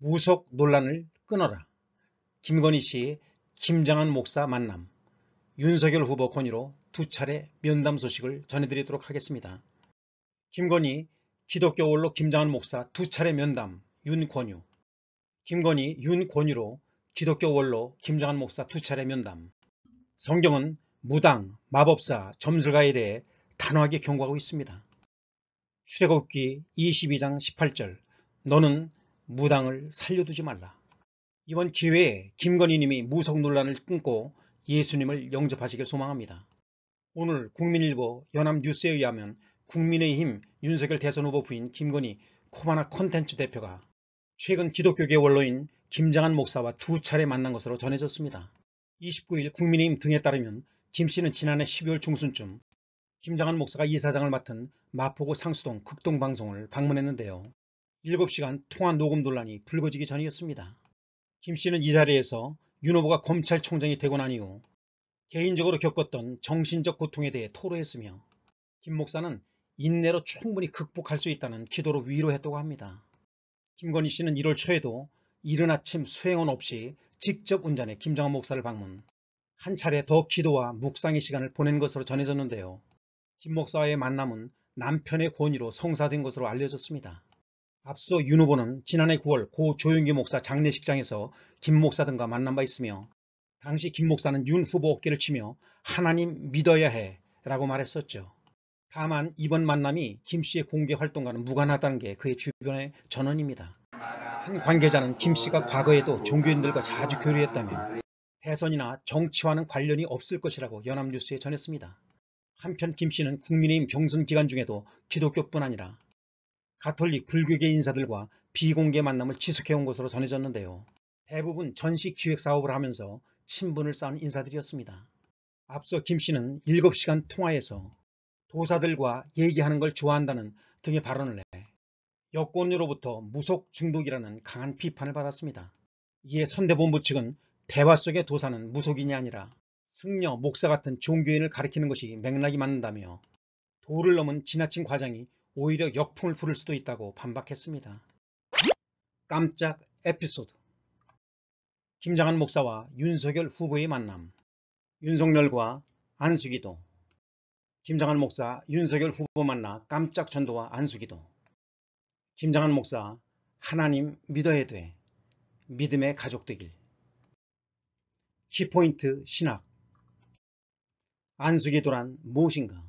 무속 논란을 끊어라. 김건희 씨의 김장한 목사 만남, 윤석열 후보 권유로두 차례 면담 소식을 전해드리도록 하겠습니다. 김건희 기독교 원로 김장한 목사 두 차례 면담, 윤권유. 김건희 윤권유로 기독교 원로 김장한 목사 두 차례 면담. 성경은 무당, 마법사, 점술가에 대해 단호하게 경고하고 있습니다. 출애굽기 22장 18절 너는 무당을 살려두지 말라. 이번 기회에 김건희 님이 무속 논란을 끊고 예수님을 영접하시길 소망합니다. 오늘 국민일보 연합뉴스에 의하면 국민의힘 윤석열 대선 후보 부인 김건희 코바나 콘텐츠 대표가 최근 기독교계 원로인 김장한 목사와 두 차례 만난 것으로 전해졌습니다. 29일 국민의힘 등에 따르면 김 씨는 지난해 12월 중순쯤 김장한 목사가 이사장을 맡은 마포구 상수동 극동방송을 방문했는데요. 7시간 통화 녹음 논란이 불거지기 전이었습니다. 김 씨는 이 자리에서 윤 후보가 검찰총장이 되고 난 이후 개인적으로 겪었던 정신적 고통에 대해 토로했으며 김 목사는 인내로 충분히 극복할 수 있다는 기도로 위로했다고 합니다. 김건희 씨는 1월 초에도 이른 아침 수행원 없이 직접 운전해 김정한 목사를 방문, 한 차례 더 기도와 묵상의 시간을 보낸 것으로 전해졌는데요. 김 목사와의 만남은 남편의 권위로 성사된 것으로 알려졌습니다. 앞서 윤 후보는 지난해 9월 고 조용기 목사 장례식장에서 김 목사 등과 만난 바 있으며 당시 김 목사는 윤 후보 어깨를 치며 하나님 믿어야 해 라고 말했었죠. 다만 이번 만남이 김 씨의 공개 활동과는 무관하다는 게 그의 주변의 전언입니다. 한 관계자는 김 씨가 과거에도 종교인들과 자주 교류했다며 대선이나 정치와는 관련이 없을 것이라고 연합뉴스에 전했습니다. 한편 김 씨는 국민의힘 경선 기간 중에도 기독교뿐 아니라 가톨릭 불교계 인사들과 비공개 만남을 지속해온 것으로 전해졌는데요. 대부분 전시 기획 사업을 하면서 친분을 쌓은 인사들이었습니다. 앞서 김 씨는 7시간 통화에서 도사들과 얘기하는 걸 좋아한다는 등의 발언을 해 여권으로부터 무속 중독이라는 강한 비판을 받았습니다. 이에 선대본부 측은 대화 속의 도사는 무속인이 아니라 승려, 목사 같은 종교인을 가리키는 것이 맥락이 맞는다며 도를 넘은 지나친 과장이 오히려 역풍을 부를 수도 있다고 반박했습니다. 깜짝 에피소드 김장한 목사와 윤석열 후보의 만남 윤석열과 안수기도 김장한 목사 윤석열 후보 만나 깜짝 전도와 안수기도 김장한 목사 하나님 믿어야 돼 믿음의 가족 되길 키포인트 신학 안수기도란 무엇인가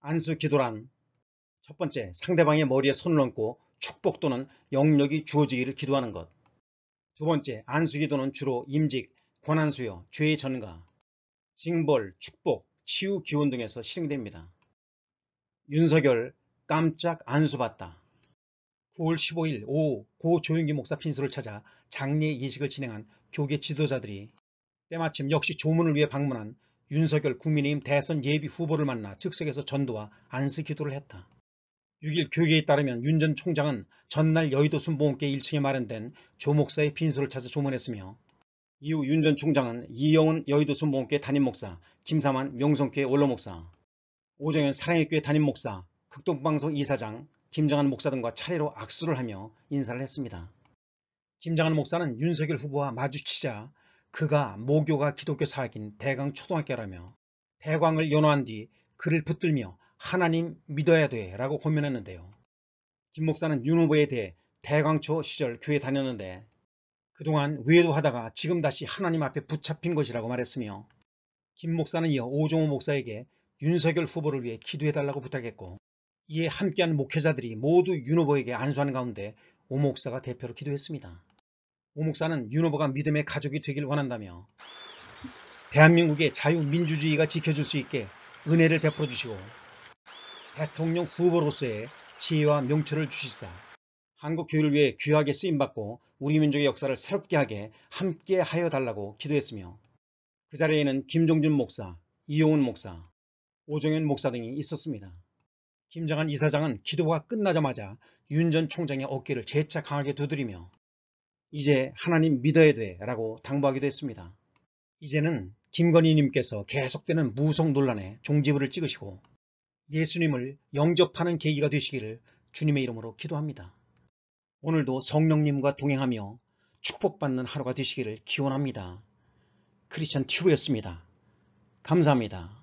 안수기도란 첫 번째, 상대방의 머리에 손을 얹고 축복 또는 영역이 주어지기를 기도하는 것. 두 번째, 안수기도는 주로 임직, 권한수여 죄의 전가, 징벌, 축복, 치유 기원 등에서 실행됩니다. 윤석열 깜짝 안수받다. 9월 15일 오후 고 조윤기 목사 핀소를 찾아 장례 예식을 진행한 교계 지도자들이 때마침 역시 조문을 위해 방문한 윤석열 국민의힘 대선 예비 후보를 만나 즉석에서 전도와 안수 기도를 했다. 6일 교계에 따르면 윤 전 총장은 전날 여의도 순복음교 1층에 마련된 조목사의 빈소를 찾아 조문했으며 이후 윤 전 총장은 이영훈 여의도 순복음교회 담임목사, 김사만 명성교회 원로목사, 오정현 사랑의교회 담임목사, 극동방송 이사장, 김정한 목사 등과 차례로 악수를 하며 인사를 했습니다. 김정한 목사는 윤석열 후보와 마주치자 그가 모교가 기독교 사학인 대강 초등학교라며 대광을 연호한 뒤 그를 붙들며 하나님 믿어야 돼 라고 고민했는데요. 김 목사는 윤 후보에 대해 대광초 시절 교회 다녔는데 그동안 외도하다가 지금 다시 하나님 앞에 붙잡힌 것이라고 말했으며 김 목사는 이어 오종호 목사에게 윤석열 후보를 위해 기도해달라고 부탁했고 이에 함께한 목회자들이 모두 윤 후보에게 안수한 가운데 오 목사가 대표로 기도했습니다. 오 목사는 윤 후보가 믿음의 가족이 되길 원한다며 대한민국의 자유민주주의가 지켜줄 수 있게 은혜를 베풀어 주시고 대통령 후보로서의 지혜와 명철을 주시사 한국 교회를 위해 귀하게 쓰임받고 우리 민족의 역사를 새롭게 하게 함께 하여 달라고 기도했으며 그 자리에는 김종준 목사, 이용훈 목사, 오정현 목사 등이 있었습니다. 김정한 이사장은 기도가 끝나자마자 윤 전 총장의 어깨를 재차 강하게 두드리며 이제 하나님 믿어야 돼 라고 당부하기도 했습니다. 이제는 김건희님께서 계속되는 무속 논란에 종지부를 찍으시고 예수님을 영접하는 계기가 되시기를 주님의 이름으로 기도합니다. 오늘도 성령님과 동행하며 축복받는 하루가 되시기를 기원합니다. 크리스천 튜브였습니다. 감사합니다.